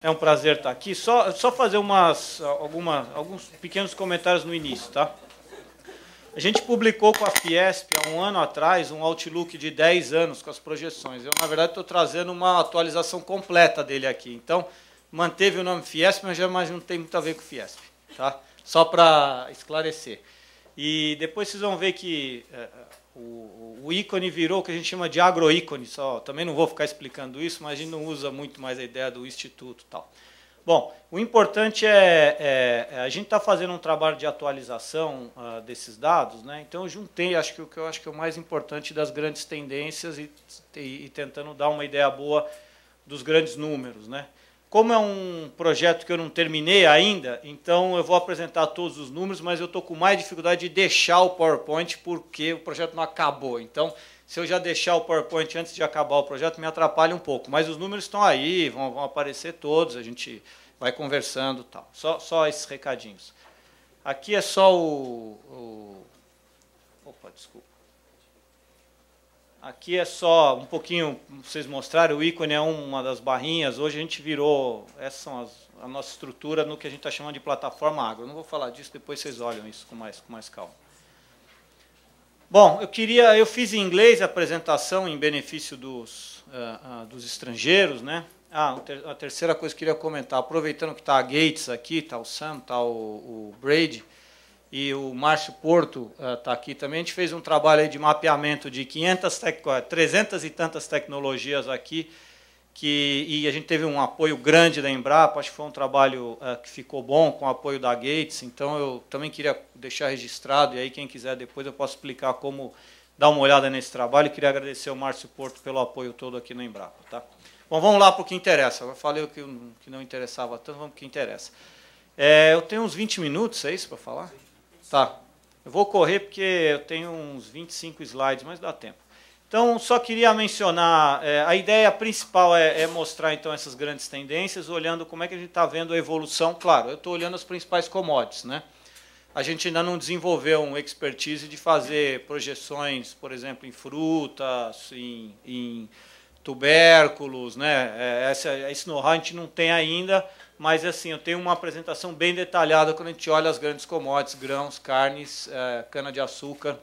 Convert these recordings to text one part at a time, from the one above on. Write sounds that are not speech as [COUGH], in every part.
É um prazer estar aqui. Só, só fazer umas, algumas, alguns pequenos comentários no início, tá? A gente publicou com a Fiesp há um ano atrás um Outlook de 10 anos com as projeções. Eu, na verdade, estou trazendo uma atualização completa dele aqui. Então, manteve o nome Fiesp, mas já não tem muito a ver com Fiesp, tá? Só para esclarecer. E depois vocês vão ver que é, é, o, o, ícone virou o que a gente chama de agroícone só. Também não vou ficar explicando isso, mas a gente não usa muito mais a ideia do instituto tal. Bom, o importante é, é, é a gente está fazendo um trabalho de atualização uh, desses dados, né? Então eu juntei, acho que o que eu acho que é o mais importante das grandes tendências e, e, e tentando dar uma ideia boa dos grandes números, né? Como é um projeto que eu não terminei ainda, então eu vou apresentar todos os números, mas eu estou com mais dificuldade de deixar o PowerPoint porque o projeto não acabou. Então, se eu já deixar o PowerPoint antes de acabar o projeto, me atrapalha um pouco. Mas os números estão aí, vão, vão aparecer todos, a gente vai conversando tal. Só, só esses recadinhos. Aqui é só o, o... Opa, desculpa. Aqui é só um pouquinho, vocês mostraram, o ícone é uma das barrinhas. Hoje a gente virou, essa são as, a nossa estrutura no que a gente está chamando de plataforma agro. Eu não vou falar disso, depois vocês olham isso com mais, com mais calma. Bom, eu queria, eu fiz em inglês a apresentação em benefício dos, uh, uh, dos estrangeiros, né? Ah, a terceira coisa que eu queria comentar, aproveitando que está a Gates aqui, está o Sam, está o, o Brady, e o Márcio Porto está eh, uh, aqui também. A gente fez um trabalho de mapeamento de 500 300 eh, e tantas tecnologias aqui, que, e a gente teve um apoio grande da Embrapa, acho que foi um trabalho uh, que ficou bom com o apoio da Gates, então eu também queria deixar registrado, e aí quem quiser depois eu posso explicar como dar uma olhada nesse trabalho. E queria agradecer ao Márcio Porto pelo apoio todo aqui no Embrapa. Tá? Bom, vamos lá para o que interessa. Eu falei o que, que não interessava tanto, vamos para o que interessa. É, eu tenho uns 20 minutos, é isso para falar? Sim. Tá. Eu vou correr porque eu tenho uns 25 slides, mas dá tempo. Então, só queria mencionar, é, a ideia principal é, é, mostrar então essas grandes tendências, olhando como é que a gente está vendo a evolução. Claro, eu estou olhando as principais commodities. Né? A gente ainda não desenvolveu um expertise de fazer projeções, por exemplo, em frutas, em, em tubérculos. Né? É, esse know-how a gente não tem ainda, mas assim, eu tenho uma apresentação bem detalhada quando a gente olha as grandes commodities, grãos, carnes, eh, cana-de-açúcar,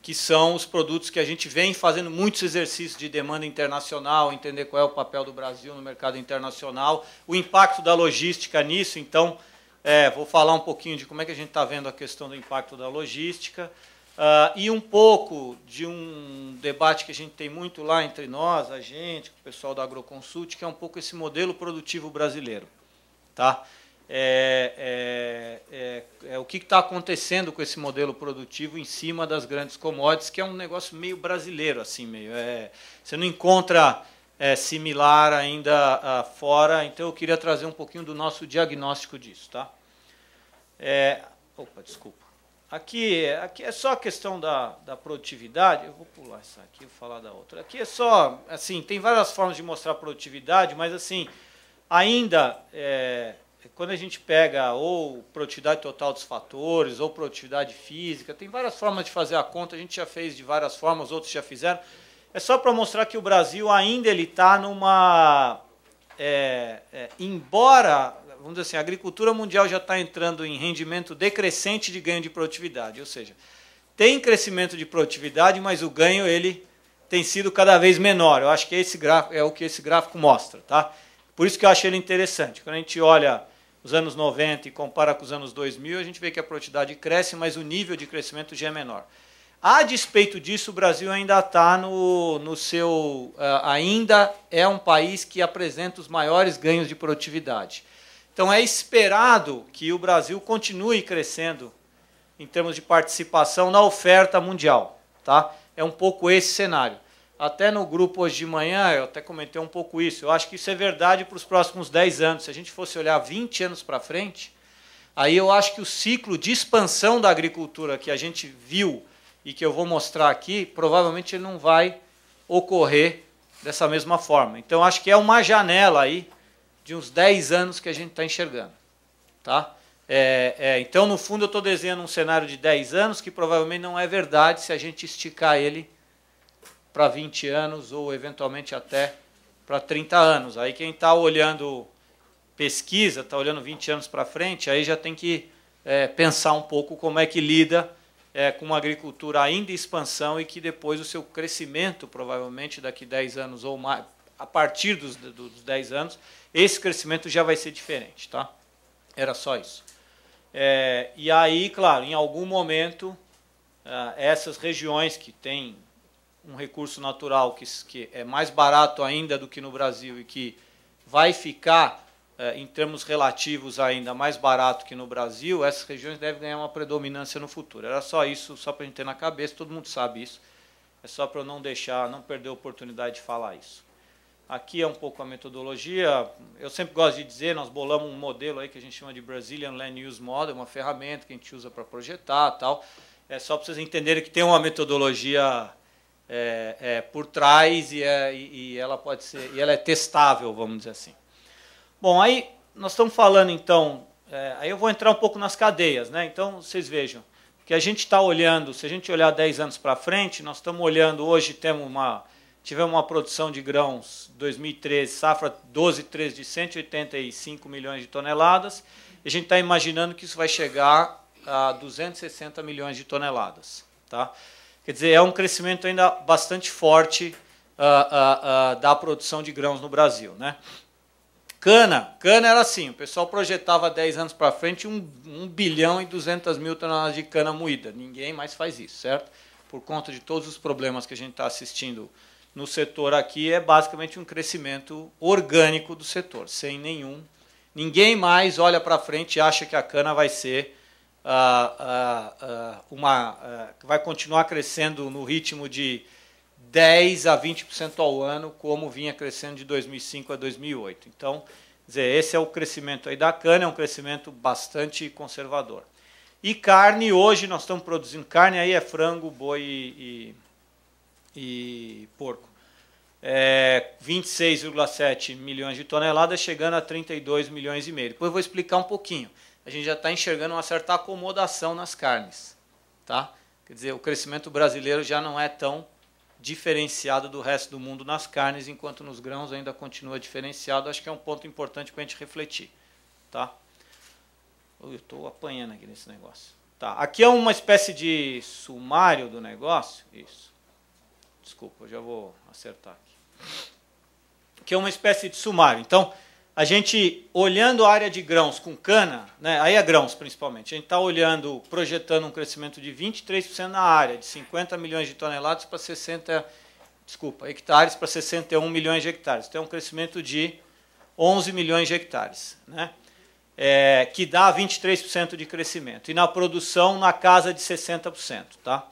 que são os produtos que a gente vem fazendo muitos exercícios de demanda internacional, entender qual é o papel do Brasil no mercado internacional, o impacto da logística nisso. Então, é, vou falar um pouquinho de como é que a gente está vendo a questão do impacto da logística. Uh, e um pouco de um debate que a gente tem muito lá entre nós, a gente, o pessoal da Agroconsult, que é um pouco esse modelo produtivo brasileiro. Tá? É, é, é, é, é o que está acontecendo com esse modelo produtivo em cima das grandes commodities, que é um negócio meio brasileiro, assim, meio. É, você não encontra é, similar ainda ah, fora, então eu queria trazer um pouquinho do nosso diagnóstico disso. Tá? opa, desculpa. Aqui, aqui é só a questão da, da produtividade. Eu vou pular essa aqui, vou falar da outra. Aqui é só, assim, tem várias formas de mostrar produtividade, mas assim, ainda é, quando a gente pega ou produtividade total dos fatores, ou produtividade física, tem várias formas de fazer a conta, a gente já fez de várias formas, outros já fizeram. É só para mostrar que o Brasil ainda ele está numa. É, é, embora vamos dizer assim, a agricultura mundial já está entrando em rendimento decrescente de ganho de produtividade, ou seja, tem crescimento de produtividade, mas o ganho ele tem sido cada vez menor. Eu acho que esse gráfico é o que esse gráfico mostra, tá? Por isso que eu acho ele interessante. Quando a gente olha os anos 90 e compara com os anos 2000, a gente vê que a produtividade cresce, mas o nível de crescimento já é menor. A despeito disso, o Brasil ainda está no, no seu. Uh, ainda é um país que apresenta os maiores ganhos de produtividade. Então é esperado que o Brasil continue crescendo em termos de participação na oferta mundial, tá? É um pouco esse cenário. Até no grupo hoje de manhã, eu até comentei um pouco isso. Eu acho que isso é verdade para os próximos 10 anos. Se a gente fosse olhar 20 anos para frente, aí eu acho que o ciclo de expansão da agricultura que a gente viu e que eu vou mostrar aqui, provavelmente ele não vai ocorrer dessa mesma forma. Então acho que é uma janela aí de uns 10 anos que a gente está enxergando. Tá? É, é, então, no fundo, eu estou desenhando um cenário de 10 anos que provavelmente não é verdade se a gente esticar ele para 20 anos ou eventualmente até para 30 anos. Aí quem está olhando pesquisa, está olhando 20 anos para frente, aí já tem que é, pensar um pouco como é que lida é, com uma agricultura ainda em expansão e que depois o seu crescimento, provavelmente daqui 10 anos ou mais, a partir dos, dos 10 anos, esse crescimento já vai ser diferente, tá? Era só isso. É, e aí, claro, em algum momento, ah, essas regiões que têm um recurso natural que, que é mais barato ainda do que no Brasil e que vai ficar, eh, em termos relativos, ainda mais barato que no Brasil, essas regiões devem ganhar uma predominância no futuro. Era só isso, só para a gente ter na cabeça, todo mundo sabe isso. É só para eu não deixar, não perder a oportunidade de falar isso. Aqui é um pouco a metodologia. Eu sempre gosto de dizer, nós bolamos um modelo aí que a gente chama de Brazilian Land Use Model, uma ferramenta que a gente usa para projetar tal. É só para vocês entenderem que tem uma metodologia é, é, por trás e, é, e, ela pode ser e ela é testável, vamos dizer assim. Bom, aí nós estamos falando então, é, aí eu vou entrar um pouco nas cadeias, né? Então vocês vejam que a gente está olhando, se a gente olhar 10 anos para frente, nós estamos olhando hoje temos uma Tivemos uma produção de grãos 2013, safra 12, 13 de 185 milhões de toneladas. E a gente está imaginando que isso vai chegar a 260 milhões de toneladas. Tá? Quer dizer, é um crescimento ainda bastante forte uh, uh, uh, da produção de grãos no Brasil. Né? Cana, cana era assim, o pessoal projetava 10 anos para frente 1 um, um bilhão e 200 mil toneladas de cana moída. Ninguém mais faz isso, certo? Por conta de todos os problemas que a gente está assistindo no setor aqui é basicamente um crescimento orgânico do setor, sem nenhum. Ninguém mais olha para frente e acha que a cana vai ser ah, ah, ah, uma. vai continuar crescendo no ritmo de 10 a 20% ao ano, como vinha crescendo de 2005 a 2008. Então, dizer, esse é o crescimento aí da cana, é um crescimento bastante conservador. E carne, hoje nós estamos produzindo carne, aí é frango, boi e e porco. É, 26,7 milhões de toneladas, chegando a 32 milhões e meio. Depois eu vou explicar um pouquinho. A gente já está enxergando uma certa acomodação nas carnes. Tá? Quer dizer, o crescimento brasileiro já não é tão diferenciado do resto do mundo nas carnes, enquanto nos grãos ainda continua diferenciado. Acho que é um ponto importante para a gente refletir. Tá? Eu estou apanhando aqui nesse negócio. Tá. Aqui é uma espécie de sumário do negócio. Isso. Desculpa, já vou acertar aqui. Que é uma espécie de sumário. Então, a gente olhando a área de grãos com cana, né, aí é grãos principalmente, a gente está olhando, projetando um crescimento de 23% na área, de 50 milhões de toneladas para 60, desculpa, hectares para 61 milhões de hectares. Então é um crescimento de 11 milhões de hectares, né? É, que dá 23% de crescimento. E na produção, na casa de 60%. Tá?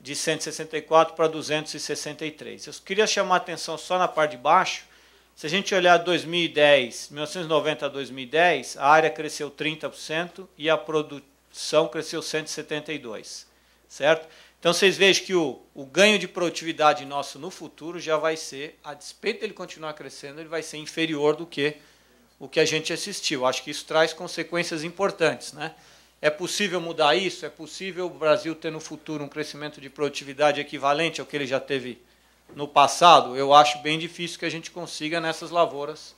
de 164 para 263. Eu queria chamar a atenção só na parte de baixo. Se a gente olhar 2010, 1990 a 2010, a área cresceu 30% e a produção cresceu 172, certo? Então vocês vejam que o, o ganho de produtividade nosso no futuro já vai ser, a despeito dele continuar crescendo, ele vai ser inferior do que o que a gente assistiu. Acho que isso traz consequências importantes, né? É possível mudar isso? É possível o Brasil ter no futuro um crescimento de produtividade equivalente ao que ele já teve no passado? Eu acho bem difícil que a gente consiga nessas lavouras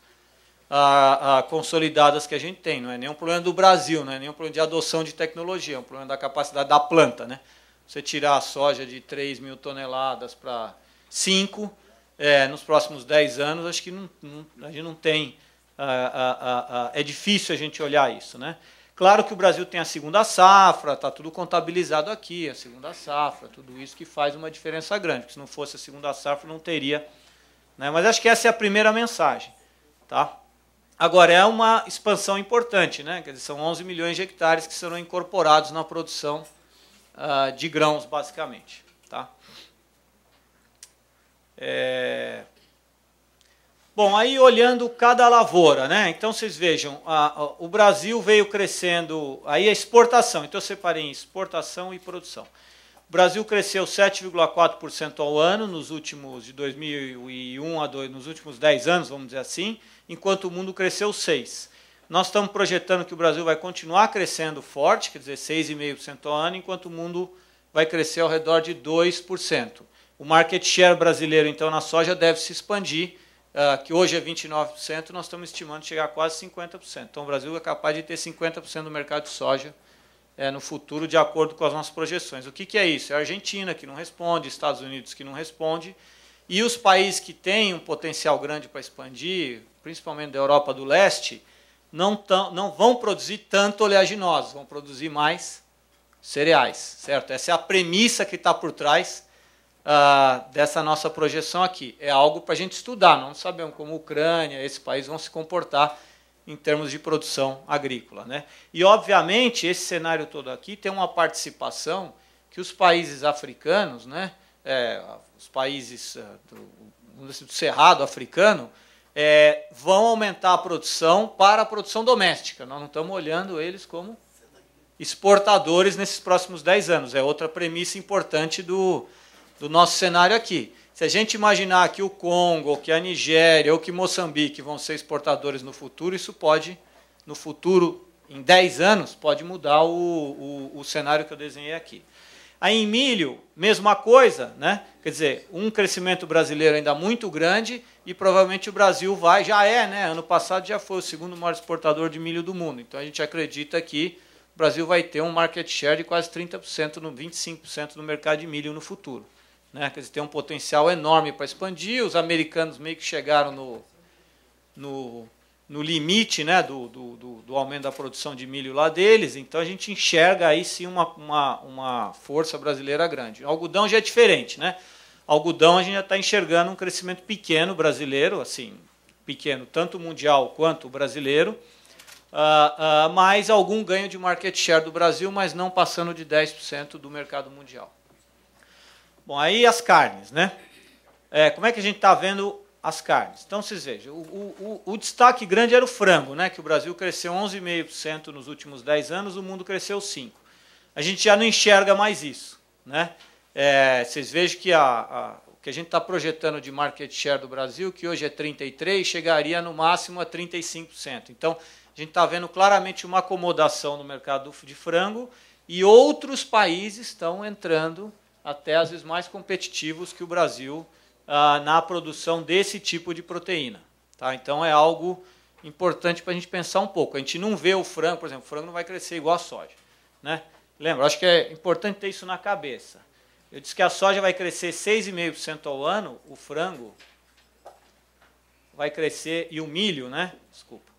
ah, ah, consolidadas que a gente tem. Não é nenhum problema do Brasil, não é nenhum problema de adoção de tecnologia, é um problema da capacidade da planta. Né? Você tirar a soja de 3 mil toneladas para 5 é, nos próximos 10 anos, acho que não, não, a gente não tem. Ah, ah, ah, ah é difícil a gente olhar isso. Né? Claro que o Brasil tem a segunda safra, está tudo contabilizado aqui, a segunda safra, tudo isso que faz uma diferença grande, porque se não fosse a segunda safra não teria. Né? Mas acho que essa é a primeira mensagem. Tá? Agora, é uma expansão importante, né? Quer dizer, são 11 milhões de hectares que serão incorporados na produção uh, de grãos, basicamente. Tá? É... Bom, aí olhando cada lavoura, né? Então vocês vejam, a, a, o Brasil veio crescendo, aí a exportação, então eu separei em exportação e produção. O Brasil cresceu 7,4% ao ano nos últimos de 2001 a 2, nos últimos 10 anos, vamos dizer assim, enquanto o mundo cresceu 6. Nós estamos projetando que o Brasil vai continuar crescendo forte, quer dizer, 6,5% ao ano, enquanto o mundo vai crescer ao redor de 2%. O market share brasileiro então na soja deve se expandir ah, que hoje é 29%, nós estamos estimando chegar a quase 50%. Então, o Brasil é capaz de ter 50% do mercado de soja eh, no futuro, de acordo com as nossas projeções. O que, que é isso? É a Argentina que não responde, Estados Unidos que não responde, e os países que têm um potencial grande para expandir, principalmente da Europa do Leste, não, tão, não vão produzir tanto oleaginosas, vão produzir mais cereais, certo? Essa é a premissa que está por trás ah, dessa nossa projeção aqui. É algo para a gente estudar, não sabemos como a Ucrânia, esse país vão se comportar em termos de produção agrícola. Né? E, obviamente, esse cenário todo aqui tem uma participação que os países africanos, né, é, os países ah, do, assim, do Cerrado africano, é, vão aumentar a produção para a produção doméstica. Nós não estamos olhando eles como exportadores nesses próximos 10 anos. É outra premissa importante do, do nosso cenário aqui. Se a gente imaginar que o Congo, ou que a Nigéria, ou que Moçambique vão ser exportadores no futuro, isso pode, no futuro, em 10 anos, pode mudar o, o, o cenário que eu desenhei aqui. Aí em milho, mesma coisa, né? Quer dizer, um crescimento brasileiro ainda muito grande e provavelmente o Brasil vai, já é, né? Ano passado já foi o segundo maior exportador de milho do mundo. Então a gente acredita que o Brasil vai ter um market share de quase 30%, no 25% no mercado de milho no futuro. Né? Quer dizer, tem um potencial enorme para expandir. Os americanos meio que chegaram no, no, no limite né, do, do, do, aumento da produção de milho lá deles, então a gente enxerga aí sim uma, uma, uma força brasileira grande. O algodão já é diferente, né? O algodão a gente já está enxergando um crescimento pequeno brasileiro, assim, pequeno, tanto mundial quanto brasileiro, uh, uh, mas algum ganho de market share do Brasil, mas não passando de 10% do mercado mundial. Bom, aí as carnes, né? É, como é que a gente está vendo as carnes? Então vocês vejam, o, o, o, destaque grande era o frango, né? Que o Brasil cresceu 11,5% nos últimos 10 anos, o mundo cresceu 5%. A gente já não enxerga mais isso, né? É, vocês vejam que a, a, o que a gente está projetando de market share do Brasil, que hoje é 33%, chegaria no máximo a 35%. Então a gente está vendo claramente uma acomodação no mercado de frango e outros países estão entrando até às vezes mais competitivos que o Brasil ah, na produção desse tipo de proteína. Tá? Então é algo importante para a gente pensar um pouco. A gente não vê o frango, por exemplo, o frango não vai crescer igual a soja. Né? Lembra, acho que é importante ter isso na cabeça. Eu disse que a soja vai crescer 6,5% ao ano, o frango vai crescer, e o milho, né? Desculpa.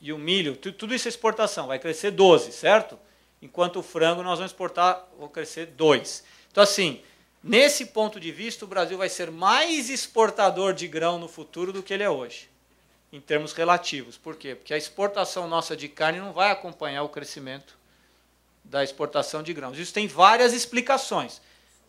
E o milho, tudo isso é exportação, vai crescer 12%, certo? enquanto o frango nós vamos exportar, vou crescer 2. Então, assim, nesse ponto de vista, o Brasil vai ser mais exportador de grão no futuro do que ele é hoje, em termos relativos. Por quê? Porque a exportação nossa de carne não vai acompanhar o crescimento da exportação de grãos. Isso tem várias explicações.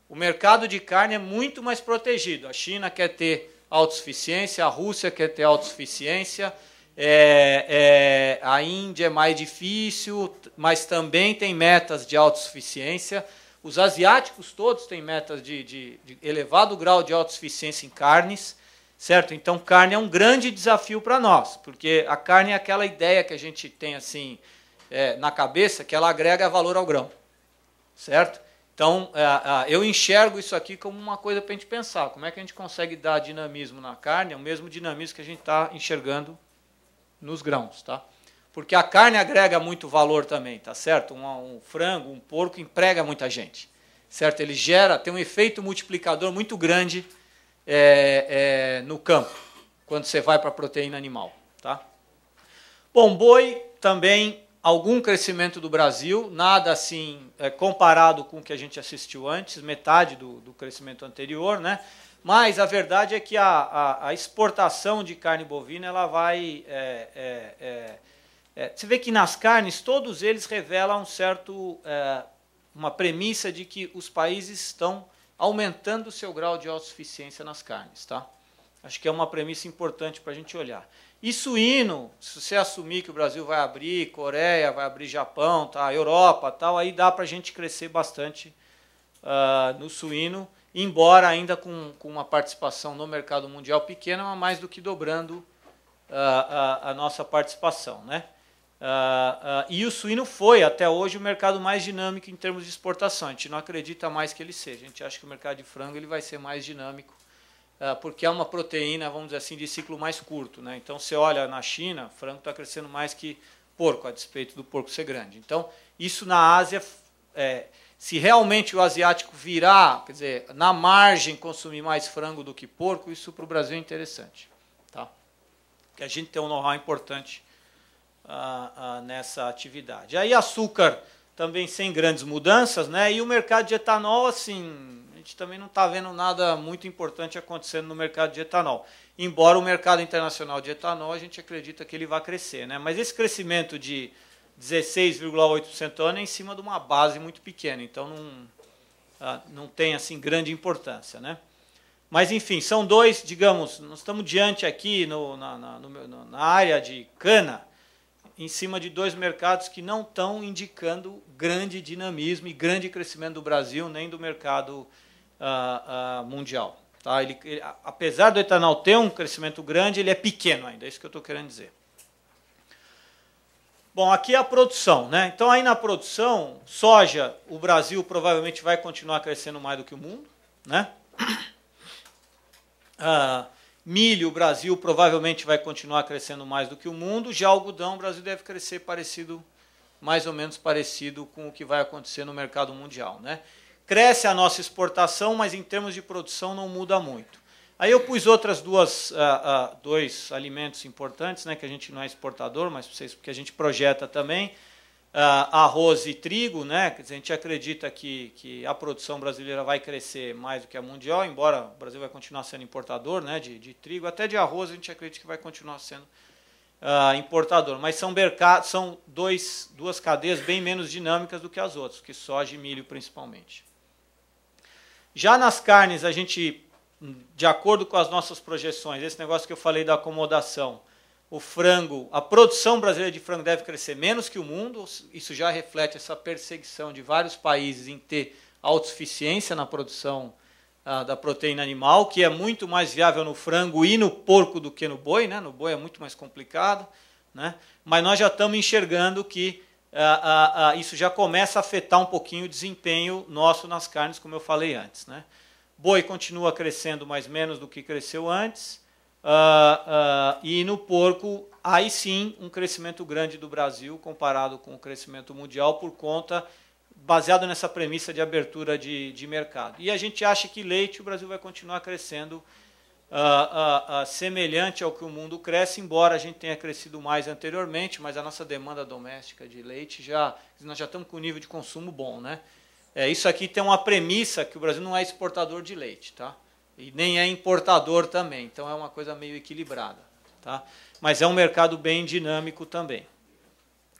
O mercado de carne é muito mais protegido. A China quer ter autossuficiência, a Rússia quer ter autossuficiência, é, é, a Índia é mais difícil, mas também tem metas de autossuficiência. Os asiáticos todos têm metas de, de, de elevado grau de autossuficiência em carnes, certo? Então, carne é um grande desafio para nós, porque a carne é aquela ideia que a gente tem assim é, na cabeça que ela agrega valor ao grão, certo? Então, é, eu enxergo isso aqui como uma coisa para a gente pensar. Como é que a gente consegue dar dinamismo na carne, é o mesmo dinamismo que a gente está enxergando nos grãos, tá? Porque a carne agrega muito valor também, tá certo? Um, um frango, um porco emprega muita gente, certo? Ele gera, tem um efeito multiplicador muito grande é, é, no campo, quando você vai para proteína animal, tá? Bom, boi também algum crescimento do Brasil, nada assim é, comparado com o que a gente assistiu antes, metade do, do crescimento anterior, né? Mas a verdade é que a, a, a exportação de carne bovina, ela vai. É, é, é, é você vê que nas carnes, todos eles revelam um certo, é, uma premissa de que os países estão aumentando o seu grau de autossuficiência nas carnes. Tá? Acho que é uma premissa importante para a gente olhar. E suíno, se você assumir que o Brasil vai abrir, Coreia vai abrir, Japão, tá, Europa, tal, aí dá para a gente crescer bastante uh, no suíno embora ainda com, com uma participação no mercado mundial pequena, mas mais do que dobrando a, ah, a, a nossa participação. Né? Uh, uh, e o suíno foi até hoje o mercado mais dinâmico em termos de exportação. A gente não acredita mais que ele seja. A gente acha que o mercado de frango ele vai ser mais dinâmico uh, porque é uma proteína, vamos dizer assim, de ciclo mais curto. Né? Então, você olha na China, frango está crescendo mais que porco, a despeito do porco ser grande. Então, isso na Ásia é, se realmente o asiático virar, quer dizer, na margem consumir mais frango do que porco, isso para o Brasil é interessante. Tá? Porque a gente tem um know-how importante ah, ah, nessa atividade. Aí açúcar também sem grandes mudanças, né? E o mercado de etanol, assim, a gente também não está vendo nada muito importante acontecendo no mercado de etanol. Embora o mercado internacional de etanol, a gente acredita que ele vai crescer, né? Mas esse crescimento de 16,8% ano é em cima de uma base muito pequena, então não, ah, não tem assim grande importância. Né? Mas, enfim, são dois, digamos, nós estamos diante aqui no, na, na, no, na área de cana, em cima de dois mercados que não estão indicando grande dinamismo e grande crescimento do Brasil nem do mercado ah, ah, mundial. Tá? Ele, ele, apesar do etanol ter um crescimento grande, ele é pequeno ainda, é isso que eu estou querendo dizer. Bom, aqui é a produção, né? Então aí na produção, soja, o Brasil provavelmente vai continuar crescendo mais do que o mundo, né? [COUGHS] Ah, milho, o Brasil provavelmente vai continuar crescendo mais do que o mundo. Já algodão, o Brasil deve crescer parecido, mais ou menos parecido com o que vai acontecer no mercado mundial, né? Cresce a nossa exportação, mas em termos de produção não muda muito. Aí eu pus outras duas, uh, uh, dois alimentos importantes, né, que a gente não é exportador, mas vocês, porque a gente projeta também, uh, arroz e trigo, né, que a gente acredita que, que a produção brasileira vai crescer mais do que a mundial, embora o Brasil vai continuar sendo importador né, de, de trigo, até de arroz a gente acredita que vai continuar sendo importador, mas são, mercado, são dois, duas cadeias bem menos dinâmicas do que as outras, que soja e milho principalmente. Já nas carnes a gente de acordo com as nossas projeções, esse negócio que eu falei da acomodação, o frango, a produção brasileira de frango deve crescer menos que o mundo, isso já reflete essa perseguição de vários países em ter autossuficiência na produção ah, da proteína animal, que é muito mais viável no frango e no porco do que no boi, né? no boi é muito mais complicado, né? mas nós já estamos enxergando que ah, ah, ah isso já começa a afetar um pouquinho o desempenho nosso nas carnes, como eu falei antes. Né? Boi continua crescendo mais menos do que cresceu antes. Uh, uh, e no porco, aí sim, um crescimento grande do Brasil comparado com o crescimento mundial por conta, baseado nessa premissa de abertura de, de mercado. E a gente acha que leite o Brasil vai continuar crescendo uh, semelhante ao que o mundo cresce, embora a gente tenha crescido mais anteriormente, mas a nossa demanda doméstica de leite já, nós já estamos com um nível de consumo bom, né? É, isso aqui tem uma premissa que o Brasil não é exportador de leite, tá? E nem é importador também, então é uma coisa meio equilibrada, tá? Mas é um mercado bem dinâmico também.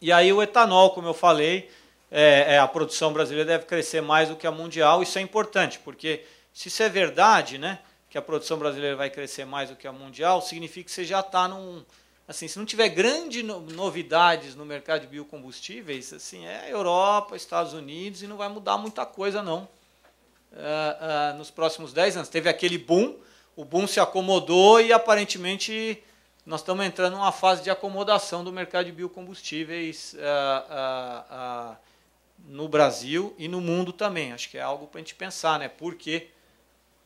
E aí o etanol, como eu falei, é, é, a produção brasileira deve crescer mais do que a mundial. Isso é importante, porque se isso é verdade, né, que a produção brasileira vai crescer mais do que a mundial, significa que você já está num assim, se não tiver grandes novidades no mercado de biocombustíveis, assim, é Europa, Estados Unidos e não vai mudar muita coisa não. Uh, uh, nos próximos 10 anos teve aquele boom, o boom se acomodou e aparentemente nós estamos entrando numa fase de acomodação do mercado de biocombustíveis uh, no Brasil e no mundo também. Acho que é algo para a gente pensar, né? Por quê?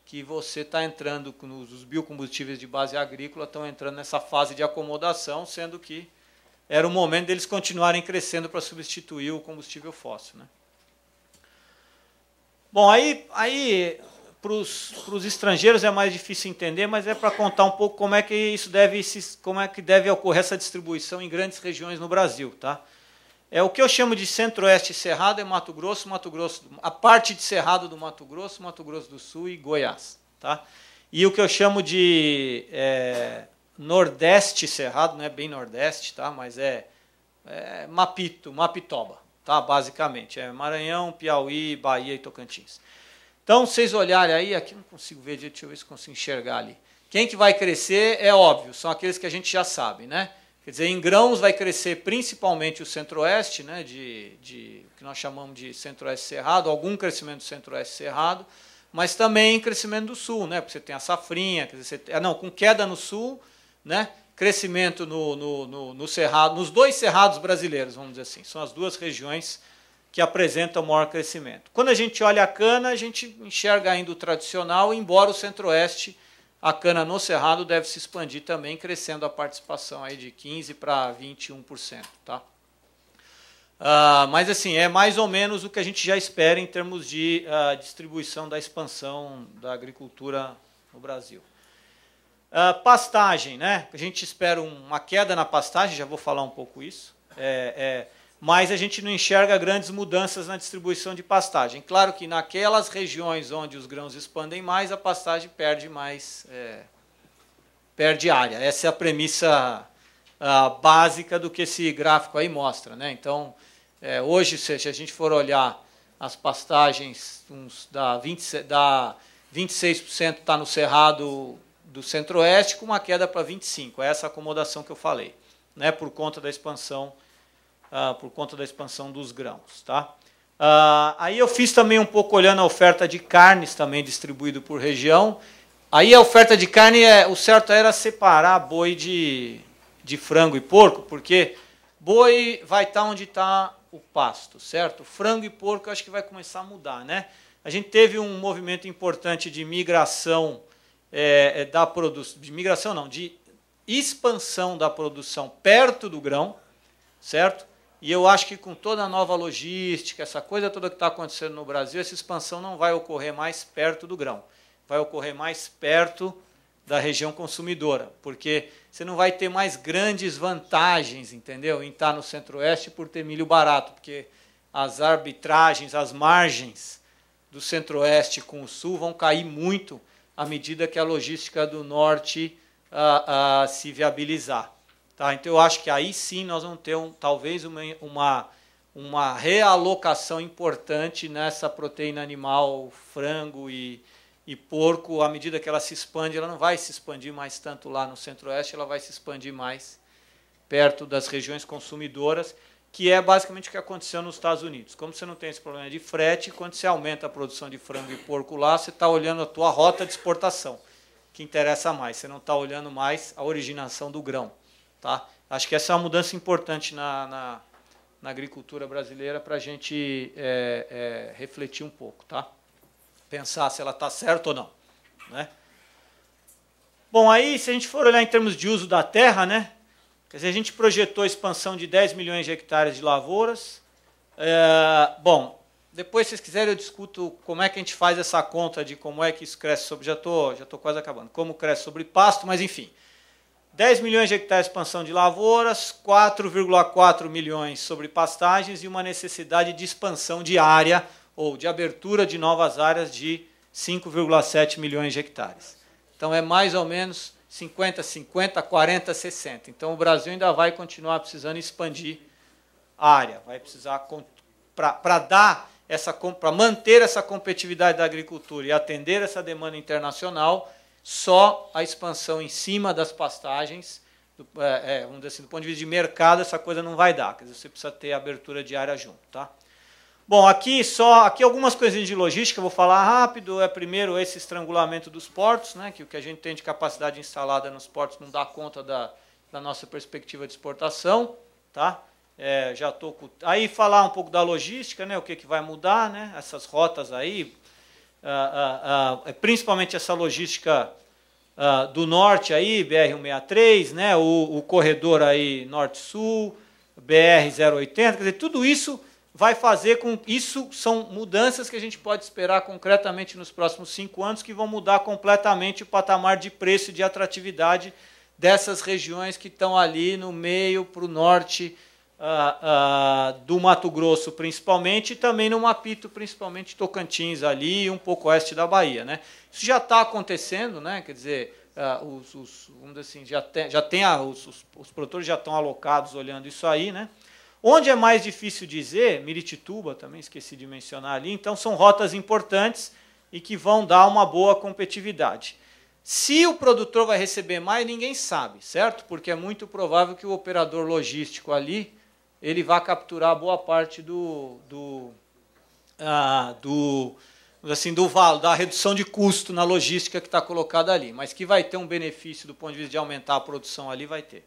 que você está entrando, os biocombustíveis de base agrícola estão entrando nessa fase de acomodação, sendo que era o momento deles continuarem crescendo para substituir o combustível fóssil. Né? Bom, aí, aí para os estrangeiros é mais difícil entender, mas é para contar um pouco como é que isso deve como é que deve ocorrer essa distribuição em grandes regiões no Brasil, tá? É o que eu chamo de centro-oeste cerrado é Mato Grosso, Mato Grosso, a parte de cerrado do Mato Grosso, Mato Grosso do Sul e Goiás, tá? E o que eu chamo de é, nordeste cerrado, não é bem nordeste, tá? Mas é, é Mapito, Mapitoba, tá? Basicamente é Maranhão, Piauí, Bahia e Tocantins. Então vocês olharem aí, aqui não consigo ver, deixa eu ver se consigo enxergar ali. Quem que vai crescer é óbvio, são aqueles que a gente já sabe, né? Quer dizer, em grãos vai crescer principalmente o centro-oeste, né, de, de o que nós chamamos de centro-oeste cerrado, algum crescimento do centro-oeste cerrado, mas também crescimento do sul, né, porque você tem a safrinha, quer dizer, você, ah, não, com queda no sul, né, crescimento no, no, no, no cerrado, nos dois cerrados brasileiros, vamos dizer assim, são as duas regiões que apresentam maior crescimento. Quando a gente olha a cana, a gente enxerga ainda o tradicional, embora o centro-oeste a cana no cerrado deve se expandir também, crescendo a participação aí de 15% para 21%. Tá? Uh, mas assim, é mais ou menos o que a gente já espera em termos de uh, distribuição da expansão da agricultura no Brasil. Uh, pastagem, né? A gente espera uma queda na pastagem, já vou falar um pouco isso. É, é, mas a gente não enxerga grandes mudanças na distribuição de pastagem. Claro que naquelas regiões onde os grãos expandem mais, a pastagem perde mais, é, perde área. Essa é a premissa a, básica do que esse gráfico aí mostra. Né? Então, é, hoje, se a gente for olhar as pastagens, uns, dá, 20, dá 26% está no cerrado do centro-oeste, com uma queda para 25%. É Essa acomodação que eu falei, né, por conta da expansão ah, por conta da expansão dos grãos. Tá? Ah, aí eu fiz também um pouco olhando a oferta de carnes também distribuído por região. Aí a oferta de carne, é, o certo era separar boi de, de frango e porco, porque boi vai estar tá onde está o pasto, certo? Frango e porco acho que vai começar a mudar, né? A gente teve um movimento importante de migração é, é da produção, de migração não, de expansão da produção perto do grão, certo? E eu acho que com toda a nova logística, essa coisa toda que está acontecendo no Brasil, essa expansão não vai ocorrer mais perto do grão, vai ocorrer mais perto da região consumidora, porque você não vai ter mais grandes vantagens, entendeu? Em estar tá no Centro-Oeste por ter milho barato, porque as arbitragens, as margens do Centro-Oeste com o Sul vão cair muito à medida que a logística do Norte ah, ah, se viabilizar. Tá? Então eu acho que aí sim nós vamos ter um, talvez uma, uma, uma realocação importante nessa proteína animal, frango e, e porco, à medida que ela se expande, ela não vai se expandir mais tanto lá no centro-oeste, ela vai se expandir mais perto das regiões consumidoras, que é basicamente o que aconteceu nos Estados Unidos. Como você não tem esse problema de frete, quando você aumenta a produção de frango e porco lá, você está olhando a tua rota de exportação, que interessa mais. Você não está olhando mais a originação do grão. Tá? Acho que essa é uma mudança importante na, na, na agricultura brasileira para a gente é, é, refletir um pouco, tá? pensar se ela está certa ou não. Né? Bom, aí se a gente for olhar em termos de uso da terra, né? Quer dizer, a gente projetou a expansão de 10 milhões de hectares de lavouras. É, bom, depois, se vocês quiserem, eu discuto como é que a gente faz essa conta de como é que isso cresce sobre. Já estou tô, já tô quase acabando. Como cresce sobre pasto, mas enfim. 10 milhões de hectares de expansão de lavouras, 4,4 milhões sobre pastagens e uma necessidade de expansão de área ou de abertura de novas áreas de 5,7 milhões de hectares. Então é mais ou menos 50, 50, 40, 60. Então o Brasil ainda vai continuar precisando expandir a área, vai precisar para dar essa para manter essa competitividade da agricultura e atender essa demanda internacional, só a expansão em cima das pastagens, do, é, é, vamos dizer assim, do ponto de vista de mercado, essa coisa não vai dar. Quer dizer, você precisa ter abertura de área junto. Tá? Bom, aqui só aqui algumas coisinhas de logística, vou falar rápido. É primeiro esse estrangulamento dos portos, né, que o que a gente tem de capacidade instalada nos portos não dá conta da, da nossa perspectiva de exportação. Tá? É, já tô, aí falar um pouco da logística, né, o que, que vai mudar, né, essas rotas aí, ah, ah, ah é principalmente essa logística ah, do norte aí, BR-163, né, o, o corredor aí norte-sul, BR-080, quer dizer, tudo isso vai fazer com isso são mudanças que a gente pode esperar concretamente nos próximos cinco anos que vão mudar completamente o patamar de preço e de atratividade dessas regiões que estão ali no meio para o norte ah, ah, do Mato Grosso, principalmente, e também no Mapito, principalmente Tocantins ali e um pouco oeste da Bahia. Né? Isso já está acontecendo, né? quer dizer, ah, os, os, vamos assim, já tem, já tem a, os, os, os, produtores já estão alocados olhando isso aí. Né? Onde é mais difícil dizer, Miritituba também esqueci de mencionar ali, então são rotas importantes e que vão dar uma boa competitividade. Se o produtor vai receber mais, ninguém sabe, certo? Porque é muito provável que o operador logístico ali ele vai capturar boa parte do, do, ah, do assim do valor da redução de custo na logística que está colocada ali, mas que vai ter um benefício do ponto de vista de aumentar a produção ali, vai ter.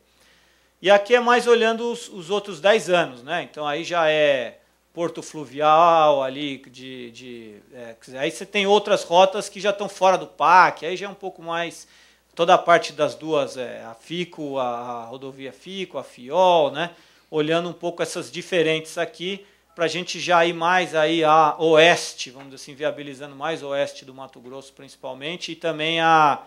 E aqui é mais olhando os, os outros 10 anos, né? Então aí já é porto fluvial ali, de, de é, aí você tem outras rotas que já estão fora do PAC, aí já é um pouco mais toda a parte das duas, é, a FICO, a, a rodovia FICO, a FIOL, né? olhando um pouco essas diferentes aqui, para a gente já ir mais aí a oeste, vamos dizer assim, viabilizando mais oeste do Mato Grosso principalmente, e também a,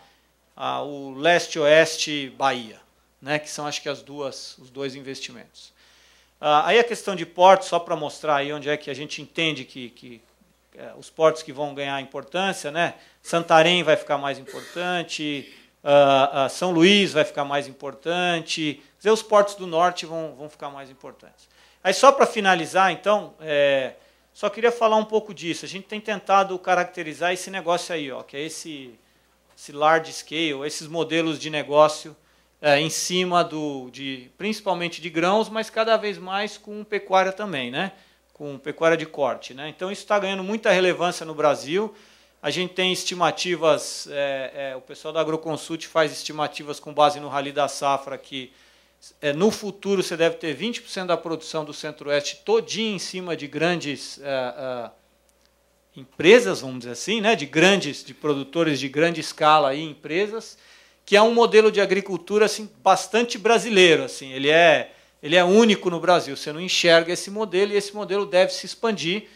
a o leste-oeste Bahia, né, que são acho que as duas, os dois investimentos. Ah, aí a questão de portos, só para mostrar aí onde é que a gente entende que, que é, os portos que vão ganhar importância, né? Santarém vai ficar mais importante, uh, São Luís vai ficar mais importante, dizer, os portos do norte vão, vão ficar mais importantes. Aí só para finalizar, então, é, só queria falar um pouco disso. A gente tem tentado caracterizar esse negócio aí, ó, que é esse, esse large scale, esses modelos de negócio é, em cima do, de, principalmente de grãos, mas cada vez mais com pecuária também, né? com pecuária de corte. Né? Então, isso está ganhando muita relevância no Brasil. A gente tem estimativas, é, é, o pessoal da Agroconsult faz estimativas com base no Rally da Safra, que é, no futuro você deve ter 20% da produção do Centro-Oeste todinha em cima de grandes é, é, empresas, vamos dizer assim, né, de grandes, de produtores de grande escala e empresas, que é um modelo de agricultura assim, bastante brasileiro. Assim, ele, é, ele é único no Brasil, você não enxerga esse modelo e esse modelo deve se expandir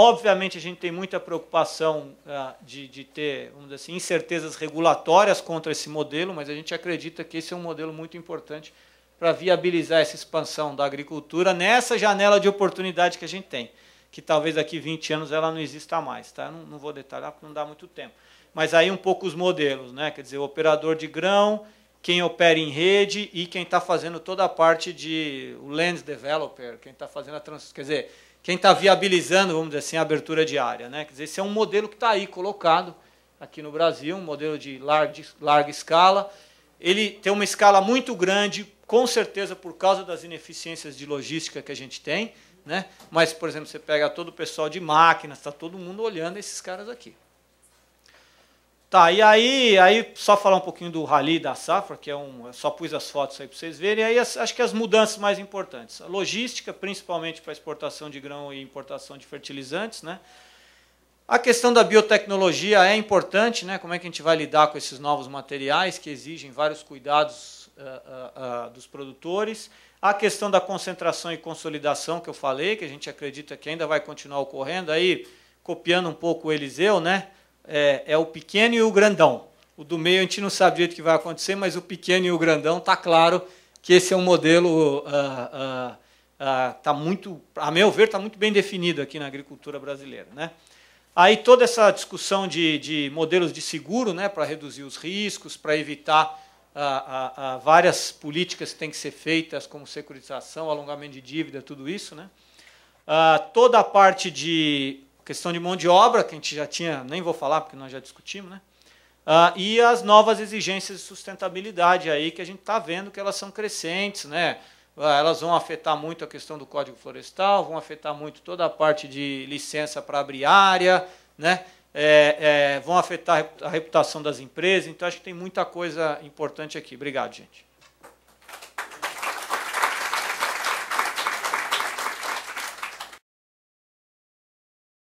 Obviamente, a gente tem muita preocupação ah, de, de, ter, vamos dizer assim, incertezas regulatórias contra esse modelo, mas a gente acredita que esse é um modelo muito importante para viabilizar essa expansão da agricultura nessa janela de oportunidade que a gente tem, que talvez daqui 20 anos ela não exista mais. Tá? Não, não vou detalhar porque não dá muito tempo. Mas aí um pouco os modelos, né? quer dizer, o operador de grão, quem opera em rede e quem está fazendo toda a parte de land developer, quem está fazendo a trans, quer dizer, quem está viabilizando, vamos dizer assim, a abertura de área, né? Quer dizer, esse é um modelo que está aí colocado aqui no Brasil, um modelo de larga, larga escala. Ele tem uma escala muito grande, com certeza por causa das ineficiências de logística que a gente tem, né? Mas, por exemplo, você pega todo o pessoal de máquinas, está todo mundo olhando esses caras aqui. Tá, e aí, aí só falar um pouquinho do Rally da Safra, que é um. só pus as fotos aí para vocês verem. E aí as, acho que as mudanças mais importantes. A logística, principalmente para exportação de grão e importação de fertilizantes, né? A questão da biotecnologia é importante, né? Como é que a gente vai lidar com esses novos materiais que exigem vários cuidados uh, uh, uh, dos produtores? A questão da concentração e consolidação que eu falei, que a gente acredita que ainda vai continuar ocorrendo, aí copiando um pouco o Eliseu, né? é, é o pequeno e o grandão. O do meio a gente não sabe direito o que vai acontecer, mas o pequeno e o grandão está claro que esse é um modelo ah, ah, ah, tá muito, a meu ver, está muito bem definido aqui na agricultura brasileira, né? Aí toda essa discussão de, de modelos de seguro, né, para reduzir os riscos, para evitar a, várias políticas que têm que ser feitas, como securitização, alongamento de dívida, tudo isso, né? toda a parte de questão de mão de obra, que a gente já tinha, nem vou falar porque nós já discutimos, né? Ah, e as novas exigências de sustentabilidade aí que a gente está vendo que elas são crescentes, né? Ah, elas vão afetar muito a questão do Código Florestal, vão afetar muito toda a parte de licença para abrir área, né? É, é, vão afetar a reputação das empresas. Então acho que tem muita coisa importante aqui. Obrigado, gente.